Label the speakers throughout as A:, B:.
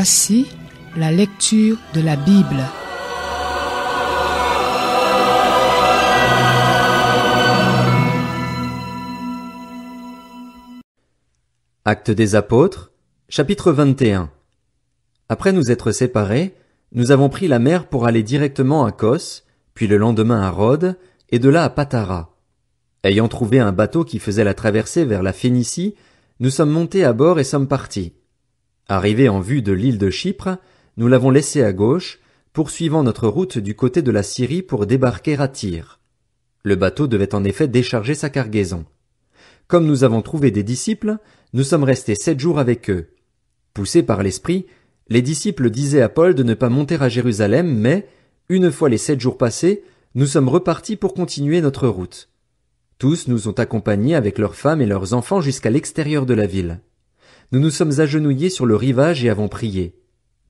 A: Voici la lecture de la Bible.
B: Acte des apôtres, chapitre 21. Après nous être séparés, nous avons pris la mer pour aller directement à Kos, puis le lendemain à Rhodes, et de là à Patara. Ayant trouvé un bateau qui faisait la traversée vers la Phénicie, nous sommes montés à bord et sommes partis. Arrivé en vue de l'île de Chypre, nous l'avons laissé à gauche, poursuivant notre route du côté de la Syrie pour débarquer à Tyr. Le bateau devait en effet décharger sa cargaison. Comme nous avons trouvé des disciples, nous sommes restés sept jours avec eux. Poussés par l'esprit, les disciples disaient à Paul de ne pas monter à Jérusalem, mais, une fois les sept jours passés, nous sommes repartis pour continuer notre route. Tous nous ont accompagnés avec leurs femmes et leurs enfants jusqu'à l'extérieur de la ville nous nous sommes agenouillés sur le rivage et avons prié.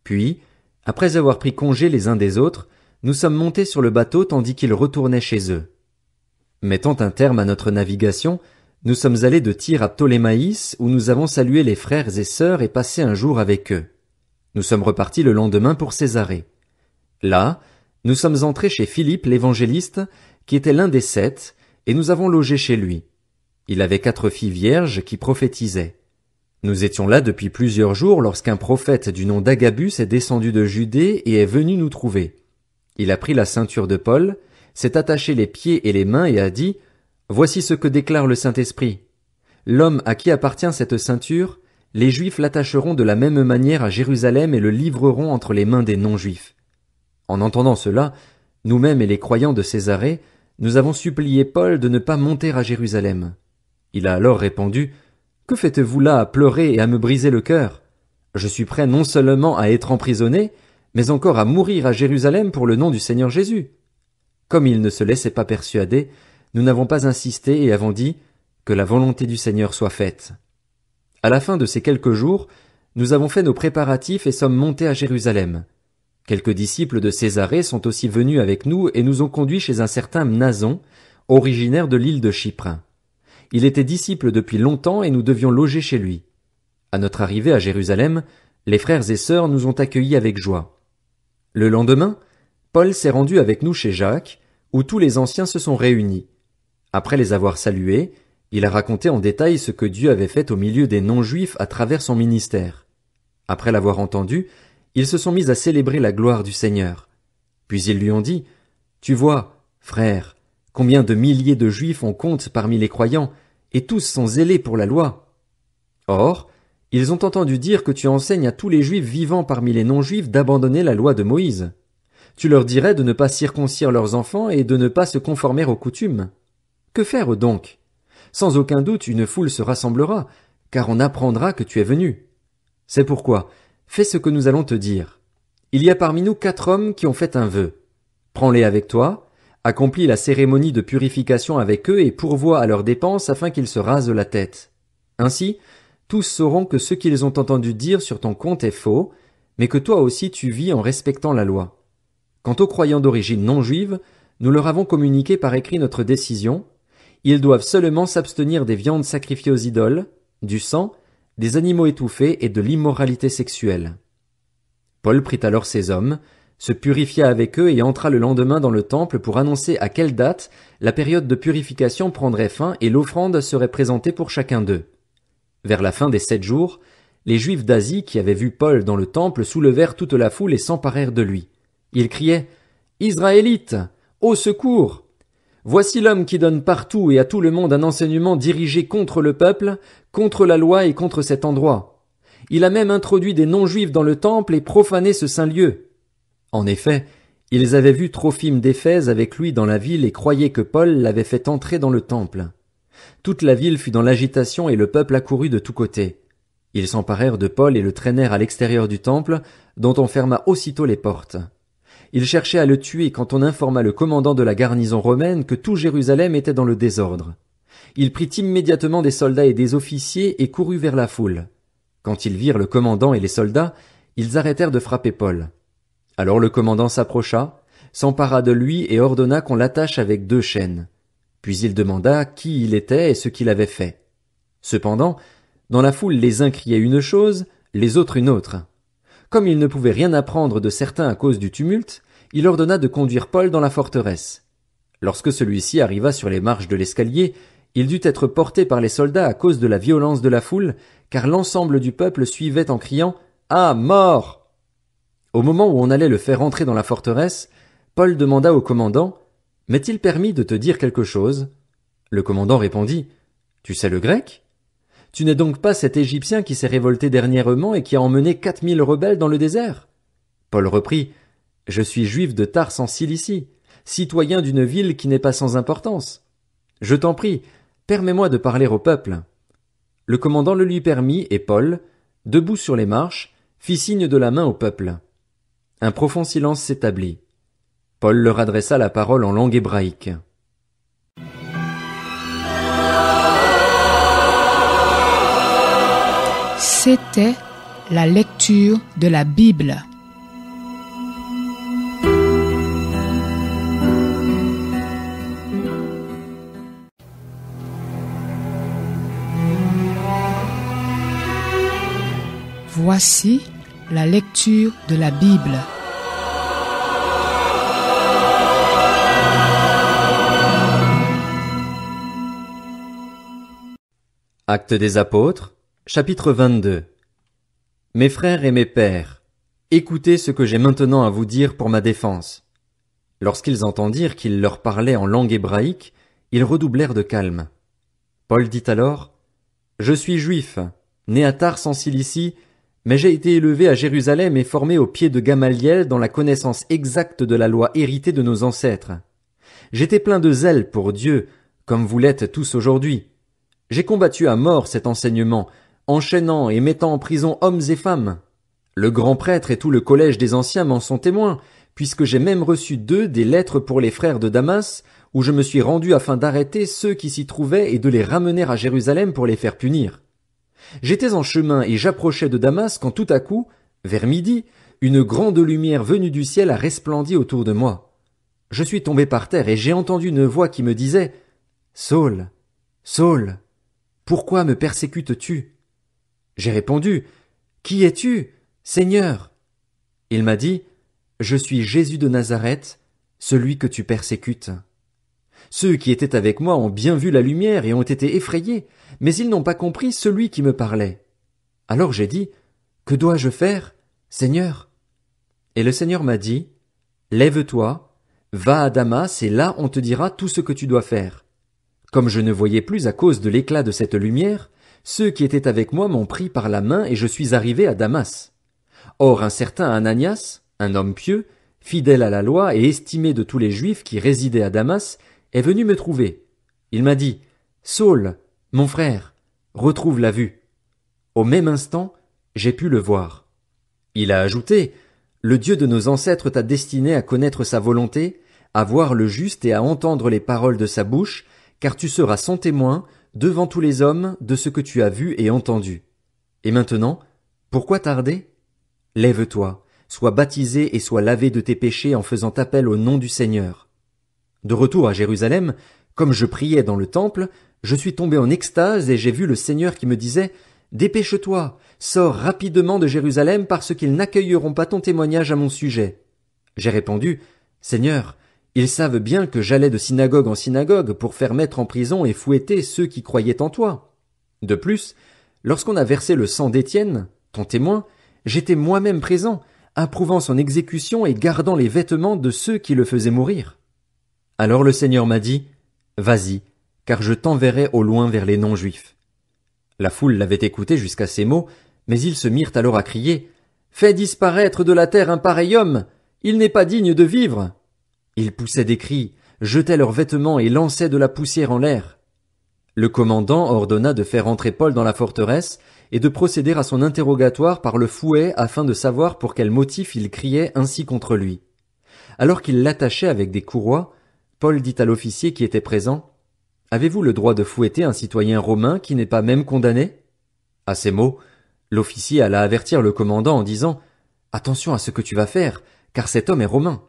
B: Puis, après avoir pris congé les uns des autres, nous sommes montés sur le bateau tandis qu'ils retournaient chez eux. Mettant un terme à notre navigation, nous sommes allés de tir à Ptolémaïs où nous avons salué les frères et sœurs et passé un jour avec eux. Nous sommes repartis le lendemain pour Césarée. Là, nous sommes entrés chez Philippe l'évangéliste, qui était l'un des sept, et nous avons logé chez lui. Il avait quatre filles vierges qui prophétisaient. Nous étions là depuis plusieurs jours lorsqu'un prophète du nom d'Agabus est descendu de Judée et est venu nous trouver. Il a pris la ceinture de Paul, s'est attaché les pieds et les mains et a dit, Voici ce que déclare le Saint-Esprit. L'homme à qui appartient cette ceinture, les Juifs l'attacheront de la même manière à Jérusalem et le livreront entre les mains des non-Juifs. En entendant cela, nous-mêmes et les croyants de Césarée, nous avons supplié Paul de ne pas monter à Jérusalem. Il a alors répondu, que faites-vous là à pleurer et à me briser le cœur? Je suis prêt non seulement à être emprisonné, mais encore à mourir à Jérusalem pour le nom du Seigneur Jésus. Comme il ne se laissait pas persuader, nous n'avons pas insisté et avons dit que la volonté du Seigneur soit faite. À la fin de ces quelques jours, nous avons fait nos préparatifs et sommes montés à Jérusalem. Quelques disciples de Césarée sont aussi venus avec nous et nous ont conduits chez un certain Mnason, originaire de l'île de Chypre. Il était disciple depuis longtemps et nous devions loger chez lui. À notre arrivée à Jérusalem, les frères et sœurs nous ont accueillis avec joie. Le lendemain, Paul s'est rendu avec nous chez Jacques, où tous les anciens se sont réunis. Après les avoir salués, il a raconté en détail ce que Dieu avait fait au milieu des non-juifs à travers son ministère. Après l'avoir entendu, ils se sont mis à célébrer la gloire du Seigneur. Puis ils lui ont dit, Tu vois, frère, Combien de milliers de Juifs on compte parmi les croyants, et tous sont zélés pour la loi. Or, ils ont entendu dire que tu enseignes à tous les Juifs vivants parmi les non-Juifs d'abandonner la loi de Moïse. Tu leur dirais de ne pas circoncire leurs enfants et de ne pas se conformer aux coutumes. Que faire donc? Sans aucun doute une foule se rassemblera, car on apprendra que tu es venu. C'est pourquoi, fais ce que nous allons te dire. Il y a parmi nous quatre hommes qui ont fait un vœu. Prends-les avec toi, accomplit la cérémonie de purification avec eux et pourvoit à leurs dépenses afin qu'ils se rasent la tête. Ainsi, tous sauront que ce qu'ils ont entendu dire sur ton compte est faux, mais que toi aussi tu vis en respectant la loi. Quant aux croyants d'origine non juive, nous leur avons communiqué par écrit notre décision. Ils doivent seulement s'abstenir des viandes sacrifiées aux idoles, du sang, des animaux étouffés et de l'immoralité sexuelle. Paul prit alors ses hommes, se purifia avec eux et entra le lendemain dans le temple pour annoncer à quelle date la période de purification prendrait fin et l'offrande serait présentée pour chacun d'eux. Vers la fin des sept jours, les Juifs d'Asie qui avaient vu Paul dans le temple soulevèrent toute la foule et s'emparèrent de lui. Ils criaient Israélites, au secours! Voici l'homme qui donne partout et à tout le monde un enseignement dirigé contre le peuple, contre la loi et contre cet endroit. Il a même introduit des non-juifs dans le temple et profané ce saint lieu. En effet, ils avaient vu Trophime d'Éphèse avec lui dans la ville et croyaient que Paul l'avait fait entrer dans le temple. Toute la ville fut dans l'agitation et le peuple accourut de tous côtés. Ils s'emparèrent de Paul et le traînèrent à l'extérieur du temple, dont on ferma aussitôt les portes. Ils cherchaient à le tuer quand on informa le commandant de la garnison romaine que tout Jérusalem était dans le désordre. Il prit immédiatement des soldats et des officiers et courut vers la foule. Quand ils virent le commandant et les soldats, ils arrêtèrent de frapper Paul. Alors le commandant s'approcha, s'empara de lui et ordonna qu'on l'attache avec deux chaînes. Puis il demanda qui il était et ce qu'il avait fait. Cependant, dans la foule les uns criaient une chose, les autres une autre. Comme il ne pouvait rien apprendre de certains à cause du tumulte, il ordonna de conduire Paul dans la forteresse. Lorsque celui-ci arriva sur les marches de l'escalier, il dut être porté par les soldats à cause de la violence de la foule, car l'ensemble du peuple suivait en criant Ah, mort! Au moment où on allait le faire entrer dans la forteresse, Paul demanda au commandant M'est-il permis de te dire quelque chose Le commandant répondit Tu sais le grec Tu n'es donc pas cet Égyptien qui s'est révolté dernièrement et qui a emmené quatre mille rebelles dans le désert Paul reprit Je suis juif de Tars en Cilicie, citoyen d'une ville qui n'est pas sans importance. Je t'en prie, permets-moi de parler au peuple. Le commandant le lui permit et Paul, debout sur les marches, fit signe de la main au peuple. Un profond silence s'établit. Paul leur adressa la parole en langue hébraïque.
A: C'était la lecture de la Bible. Voici la lecture de la Bible.
B: Actes des apôtres, chapitre 22. Mes frères et mes pères, écoutez ce que j'ai maintenant à vous dire pour ma défense. Lorsqu'ils entendirent qu'il leur parlait en langue hébraïque, ils redoublèrent de calme. Paul dit alors, Je suis juif, né à Tars en Cilicie, mais j'ai été élevé à Jérusalem et formé au pied de Gamaliel dans la connaissance exacte de la loi héritée de nos ancêtres. J'étais plein de zèle pour Dieu, comme vous l'êtes tous aujourd'hui. J'ai combattu à mort cet enseignement, enchaînant et mettant en prison hommes et femmes. Le grand prêtre et tout le collège des anciens m'en sont témoins, puisque j'ai même reçu d'eux des lettres pour les frères de Damas, où je me suis rendu afin d'arrêter ceux qui s'y trouvaient et de les ramener à Jérusalem pour les faire punir. J'étais en chemin et j'approchais de Damas quand tout à coup, vers midi, une grande lumière venue du ciel a resplendi autour de moi. Je suis tombé par terre et j'ai entendu une voix qui me disait Saul, Saul, pourquoi me persécutes-tu J'ai répondu Qui es-tu, Seigneur Il m'a dit Je suis Jésus de Nazareth, celui que tu persécutes. Ceux qui étaient avec moi ont bien vu la lumière et ont été effrayés, mais ils n'ont pas compris celui qui me parlait. Alors j'ai dit, Que dois-je faire, Seigneur? Et le Seigneur m'a dit, Lève-toi, va à Damas et là on te dira tout ce que tu dois faire. Comme je ne voyais plus à cause de l'éclat de cette lumière, ceux qui étaient avec moi m'ont pris par la main et je suis arrivé à Damas. Or un certain Ananias, un homme pieux, fidèle à la loi et estimé de tous les Juifs qui résidaient à Damas, est venu me trouver. Il m'a dit, Saul, mon frère, retrouve la vue. Au même instant, j'ai pu le voir. Il a ajouté, Le Dieu de nos ancêtres t'a destiné à connaître sa volonté, à voir le juste et à entendre les paroles de sa bouche, car tu seras son témoin devant tous les hommes de ce que tu as vu et entendu. Et maintenant, pourquoi tarder? Lève-toi, sois baptisé et sois lavé de tes péchés en faisant appel au nom du Seigneur. De retour à Jérusalem, comme je priais dans le temple, je suis tombé en extase et j'ai vu le Seigneur qui me disait Dépêche-toi, sors rapidement de Jérusalem parce qu'ils n'accueilleront pas ton témoignage à mon sujet. J'ai répondu Seigneur, ils savent bien que j'allais de synagogue en synagogue pour faire mettre en prison et fouetter ceux qui croyaient en toi. De plus, lorsqu'on a versé le sang d'Étienne, ton témoin, j'étais moi-même présent, approuvant son exécution et gardant les vêtements de ceux qui le faisaient mourir. Alors le Seigneur m'a dit, Vas-y, car je t'enverrai au loin vers les non-juifs. La foule l'avait écouté jusqu'à ces mots, mais ils se mirent alors à crier Fais disparaître de la terre un pareil homme Il n'est pas digne de vivre Ils poussaient des cris, jetaient leurs vêtements et lançaient de la poussière en l'air. Le commandant ordonna de faire entrer Paul dans la forteresse et de procéder à son interrogatoire par le fouet afin de savoir pour quel motif il criait ainsi contre lui. Alors qu'il l'attachait avec des courroies, Paul dit à l'officier qui était présent Avez-vous le droit de fouetter un citoyen romain qui n'est pas même condamné? À ces mots, l'officier alla avertir le commandant en disant, Attention à ce que tu vas faire, car cet homme est romain.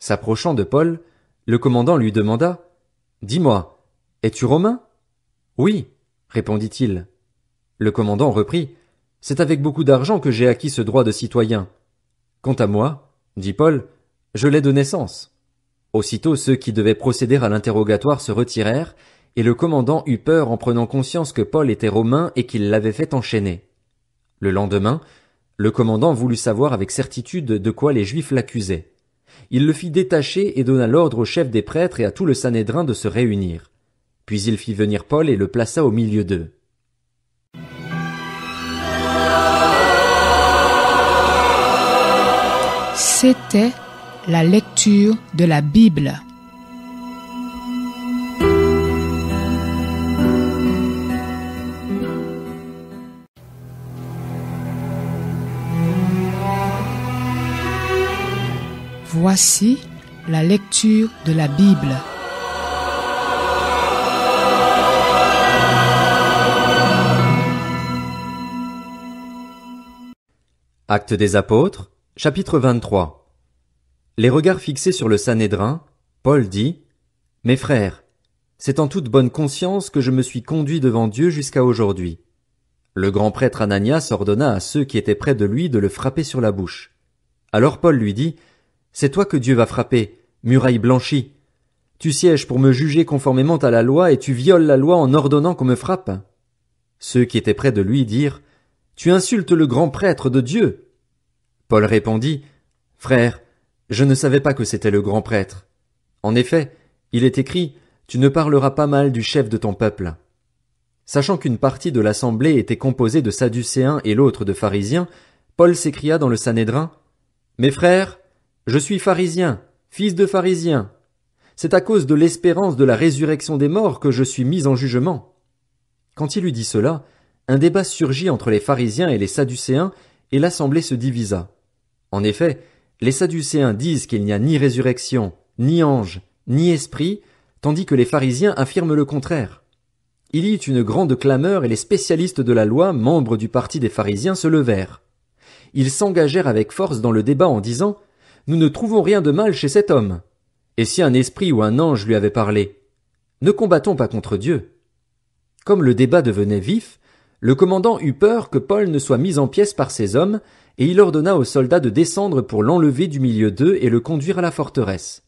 B: S'approchant de Paul, le commandant lui demanda, Dis-moi, es-tu romain? Oui, répondit-il. Le commandant reprit, C'est avec beaucoup d'argent que j'ai acquis ce droit de citoyen. Quant à moi, dit Paul, je l'ai de naissance. Aussitôt ceux qui devaient procéder à l'interrogatoire se retirèrent, et le commandant eut peur en prenant conscience que Paul était romain et qu'il l'avait fait enchaîner. Le lendemain, le commandant voulut savoir avec certitude de quoi les Juifs l'accusaient. Il le fit détacher et donna l'ordre au chef des prêtres et à tout le Sanhédrin de se réunir. Puis il fit venir Paul et le plaça au milieu d'eux.
A: C'était la lecture de la Bible. Voici la lecture de la Bible.
B: Acte des Apôtres, chapitre 23 les regards fixés sur le Sanhédrin, Paul dit, Mes frères, c'est en toute bonne conscience que je me suis conduit devant Dieu jusqu'à aujourd'hui. Le grand prêtre Ananias ordonna à ceux qui étaient près de lui de le frapper sur la bouche. Alors Paul lui dit, C'est toi que Dieu va frapper, muraille blanchie. Tu sièges pour me juger conformément à la loi et tu violes la loi en ordonnant qu'on me frappe. Ceux qui étaient près de lui dirent, Tu insultes le grand prêtre de Dieu. Paul répondit, Frère, je ne savais pas que c'était le grand prêtre. En effet, il est écrit Tu ne parleras pas mal du chef de ton peuple. Sachant qu'une partie de l'assemblée était composée de Sadducéens et l'autre de pharisiens, Paul s'écria dans le Sanhédrin Mes frères, je suis pharisien, fils de pharisiens. C'est à cause de l'espérance de la résurrection des morts que je suis mis en jugement. Quand il eut dit cela, un débat surgit entre les pharisiens et les sadducéens, et l'assemblée se divisa. En effet, les Sadducéens disent qu'il n'y a ni résurrection, ni ange, ni esprit, tandis que les pharisiens affirment le contraire. Il y eut une grande clameur et les spécialistes de la loi, membres du parti des pharisiens, se levèrent. Ils s'engagèrent avec force dans le débat en disant Nous ne trouvons rien de mal chez cet homme. Et si un esprit ou un ange lui avait parlé? Ne combattons pas contre Dieu. Comme le débat devenait vif, le commandant eut peur que Paul ne soit mis en pièces par ses hommes, et il ordonna aux soldats de descendre pour l'enlever du milieu d'eux et le conduire à la forteresse.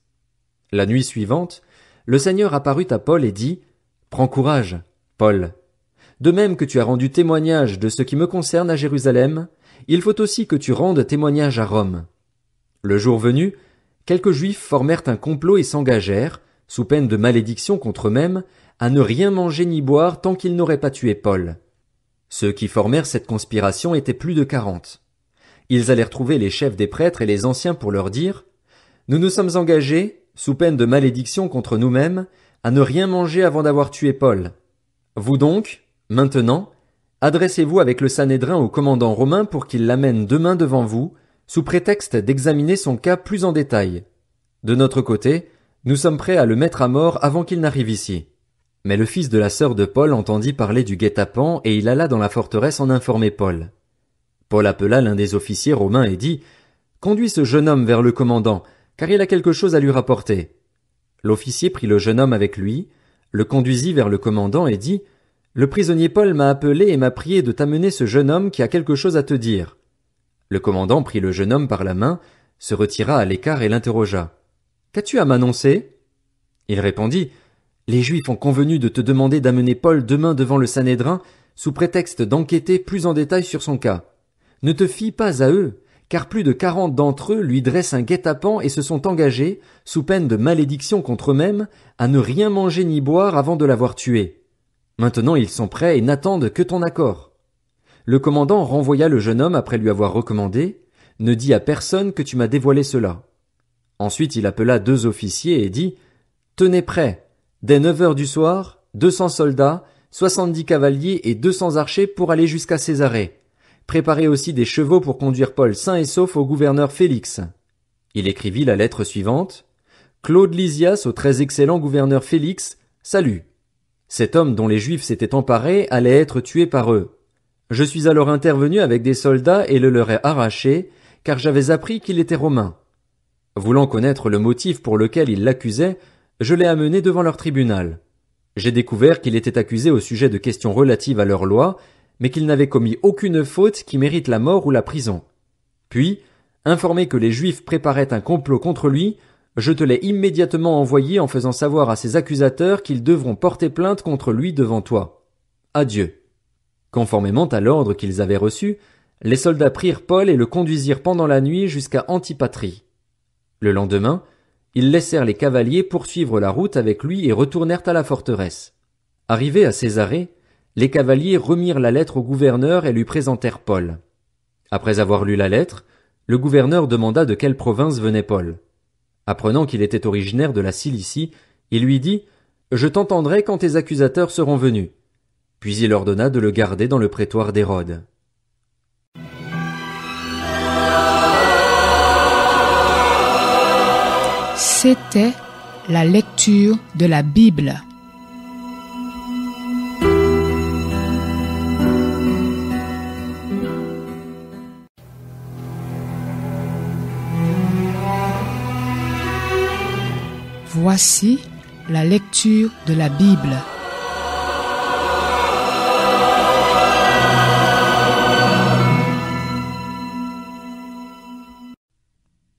B: La nuit suivante, le Seigneur apparut à Paul et dit, Prends courage, Paul. De même que tu as rendu témoignage de ce qui me concerne à Jérusalem, il faut aussi que tu rendes témoignage à Rome. Le jour venu, quelques Juifs formèrent un complot et s'engagèrent, sous peine de malédiction contre eux-mêmes, à ne rien manger ni boire tant qu'ils n'auraient pas tué Paul. Ceux qui formèrent cette conspiration étaient plus de quarante. Ils allèrent trouver les chefs des prêtres et les anciens pour leur dire Nous nous sommes engagés, sous peine de malédiction contre nous-mêmes, à ne rien manger avant d'avoir tué Paul. Vous donc, maintenant, adressez-vous avec le Sanhédrin au commandant romain pour qu'il l'amène demain devant vous, sous prétexte d'examiner son cas plus en détail. De notre côté, nous sommes prêts à le mettre à mort avant qu'il n'arrive ici. Mais le fils de la sœur de Paul entendit parler du guet-apens et il alla dans la forteresse en informer Paul. Paul appela l'un des officiers romains et dit. Conduis ce jeune homme vers le commandant, car il a quelque chose à lui rapporter. L'officier prit le jeune homme avec lui, le conduisit vers le commandant et dit. Le prisonnier Paul m'a appelé et m'a prié de t'amener ce jeune homme qui a quelque chose à te dire. Le commandant prit le jeune homme par la main, se retira à l'écart et l'interrogea. Qu'as-tu à m'annoncer? Il répondit, Les Juifs ont convenu de te demander d'amener Paul demain devant le Sanhédrin sous prétexte d'enquêter plus en détail sur son cas. Ne te fie pas à eux, car plus de quarante d'entre eux lui dressent un guet-apens et se sont engagés, sous peine de malédiction contre eux-mêmes, à ne rien manger ni boire avant de l'avoir tué. Maintenant ils sont prêts et n'attendent que ton accord. Le commandant renvoya le jeune homme après lui avoir recommandé, Ne dis à personne que tu m'as dévoilé cela. Ensuite il appela deux officiers et dit, Tenez prêt, dès neuf heures du soir, deux cents soldats, soixante-dix cavaliers et deux cents archers pour aller jusqu'à Césarée « Préparez aussi des chevaux pour conduire Paul sain et sauf au gouverneur Félix. Il écrivit la lettre suivante. Claude Lysias au très excellent gouverneur Félix, salut. Cet homme dont les Juifs s'étaient emparés allait être tué par eux. Je suis alors intervenu avec des soldats et le leur ai arraché, car j'avais appris qu'il était romain. Voulant connaître le motif pour lequel ils l'accusaient, je l'ai amené devant leur tribunal. J'ai découvert qu'il était accusé au sujet de questions relatives à leur loi, mais qu'il n'avait commis aucune faute qui mérite la mort ou la prison. Puis, informé que les Juifs préparaient un complot contre lui, je te l'ai immédiatement envoyé en faisant savoir à ses accusateurs qu'ils devront porter plainte contre lui devant toi. Adieu. Conformément à l'ordre qu'ils avaient reçu, les soldats prirent Paul et le conduisirent pendant la nuit jusqu'à Antipatrie. Le lendemain, ils laissèrent les cavaliers poursuivre la route avec lui et retournèrent à la forteresse. Arrivés à Césarée, les cavaliers remirent la lettre au gouverneur et lui présentèrent Paul. Après avoir lu la lettre, le gouverneur demanda de quelle province venait Paul. Apprenant qu'il était originaire de la Cilicie, il lui dit Je t'entendrai quand tes accusateurs seront venus. Puis il ordonna de le garder dans le prétoire d'Hérode.
A: C'était la lecture de la Bible. Voici la lecture de la Bible.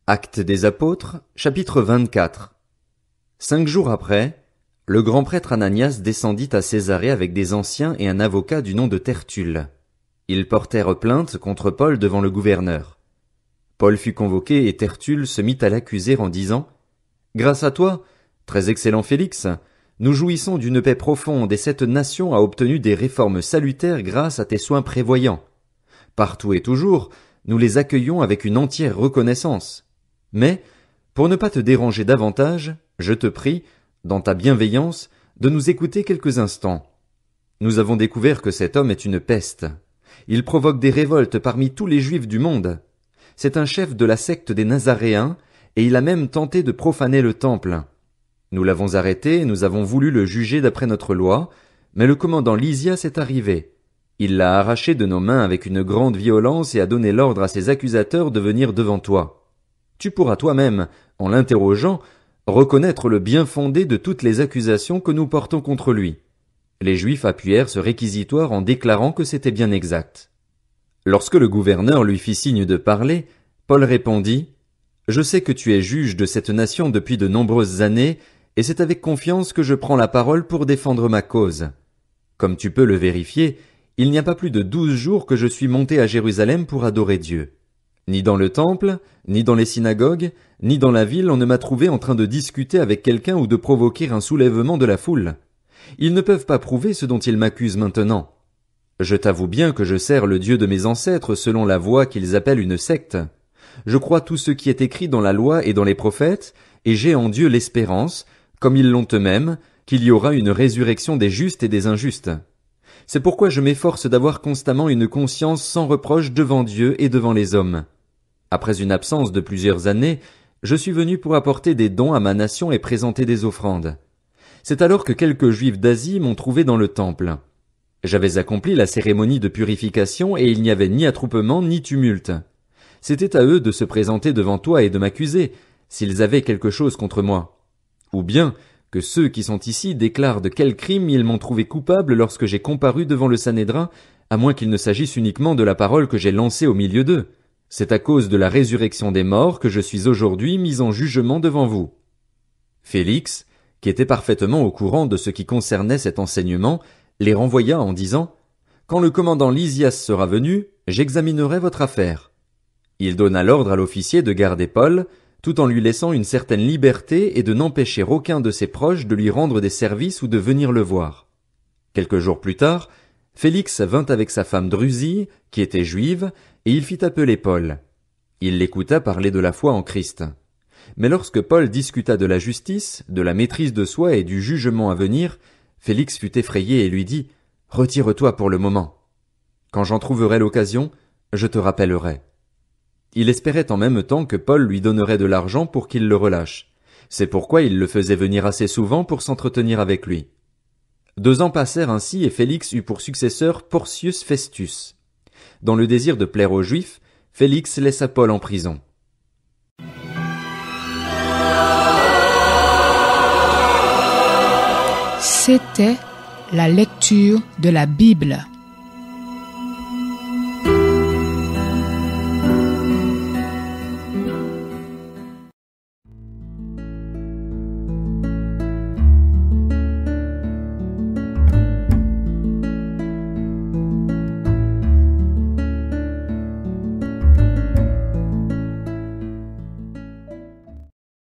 B: Acte des apôtres, chapitre 24. Cinq jours après, le grand prêtre Ananias descendit à Césarée avec des anciens et un avocat du nom de Tertulle. Ils portèrent plainte contre Paul devant le gouverneur. Paul fut convoqué et Tertulle se mit à l'accuser en disant Grâce à toi, Très excellent Félix. Nous jouissons d'une paix profonde et cette nation a obtenu des réformes salutaires grâce à tes soins prévoyants. Partout et toujours, nous les accueillons avec une entière reconnaissance. Mais, pour ne pas te déranger davantage, je te prie, dans ta bienveillance, de nous écouter quelques instants. Nous avons découvert que cet homme est une peste. Il provoque des révoltes parmi tous les juifs du monde. C'est un chef de la secte des Nazaréens, et il a même tenté de profaner le temple. Nous l'avons arrêté et nous avons voulu le juger d'après notre loi, mais le commandant Lysias est arrivé. Il l'a arraché de nos mains avec une grande violence et a donné l'ordre à ses accusateurs de venir devant toi. Tu pourras toi-même, en l'interrogeant, reconnaître le bien fondé de toutes les accusations que nous portons contre lui. Les Juifs appuyèrent ce réquisitoire en déclarant que c'était bien exact. Lorsque le gouverneur lui fit signe de parler, Paul répondit, Je sais que tu es juge de cette nation depuis de nombreuses années, et c'est avec confiance que je prends la parole pour défendre ma cause. Comme tu peux le vérifier, il n'y a pas plus de douze jours que je suis monté à Jérusalem pour adorer Dieu. Ni dans le temple, ni dans les synagogues, ni dans la ville on ne m'a trouvé en train de discuter avec quelqu'un ou de provoquer un soulèvement de la foule. Ils ne peuvent pas prouver ce dont ils m'accusent maintenant. Je t'avoue bien que je sers le Dieu de mes ancêtres selon la voie qu'ils appellent une secte. Je crois tout ce qui est écrit dans la loi et dans les prophètes, et j'ai en Dieu l'espérance, comme ils l'ont eux-mêmes, qu'il y aura une résurrection des justes et des injustes. C'est pourquoi je m'efforce d'avoir constamment une conscience sans reproche devant Dieu et devant les hommes. Après une absence de plusieurs années, je suis venu pour apporter des dons à ma nation et présenter des offrandes. C'est alors que quelques juifs d'Asie m'ont trouvé dans le temple. J'avais accompli la cérémonie de purification et il n'y avait ni attroupement ni tumulte. C'était à eux de se présenter devant toi et de m'accuser, s'ils avaient quelque chose contre moi ou bien que ceux qui sont ici déclarent de quel crime ils m'ont trouvé coupable lorsque j'ai comparu devant le Sanhédrin, à moins qu'il ne s'agisse uniquement de la parole que j'ai lancée au milieu d'eux. C'est à cause de la résurrection des morts que je suis aujourd'hui mis en jugement devant vous. Félix, qui était parfaitement au courant de ce qui concernait cet enseignement, les renvoya en disant Quand le commandant Lysias sera venu, j'examinerai votre affaire. Il donna l'ordre à l'officier de garder Paul, tout en lui laissant une certaine liberté et de n'empêcher aucun de ses proches de lui rendre des services ou de venir le voir. Quelques jours plus tard, Félix vint avec sa femme Drusie, qui était juive, et il fit appeler Paul. Il l'écouta parler de la foi en Christ. Mais lorsque Paul discuta de la justice, de la maîtrise de soi et du jugement à venir, Félix fut effrayé et lui dit, Retire-toi pour le moment. Quand j'en trouverai l'occasion, je te rappellerai. Il espérait en même temps que Paul lui donnerait de l'argent pour qu'il le relâche. C'est pourquoi il le faisait venir assez souvent pour s'entretenir avec lui. Deux ans passèrent ainsi et Félix eut pour successeur Porcius Festus. Dans le désir de plaire aux Juifs, Félix laissa Paul en prison.
A: C'était la lecture de la Bible.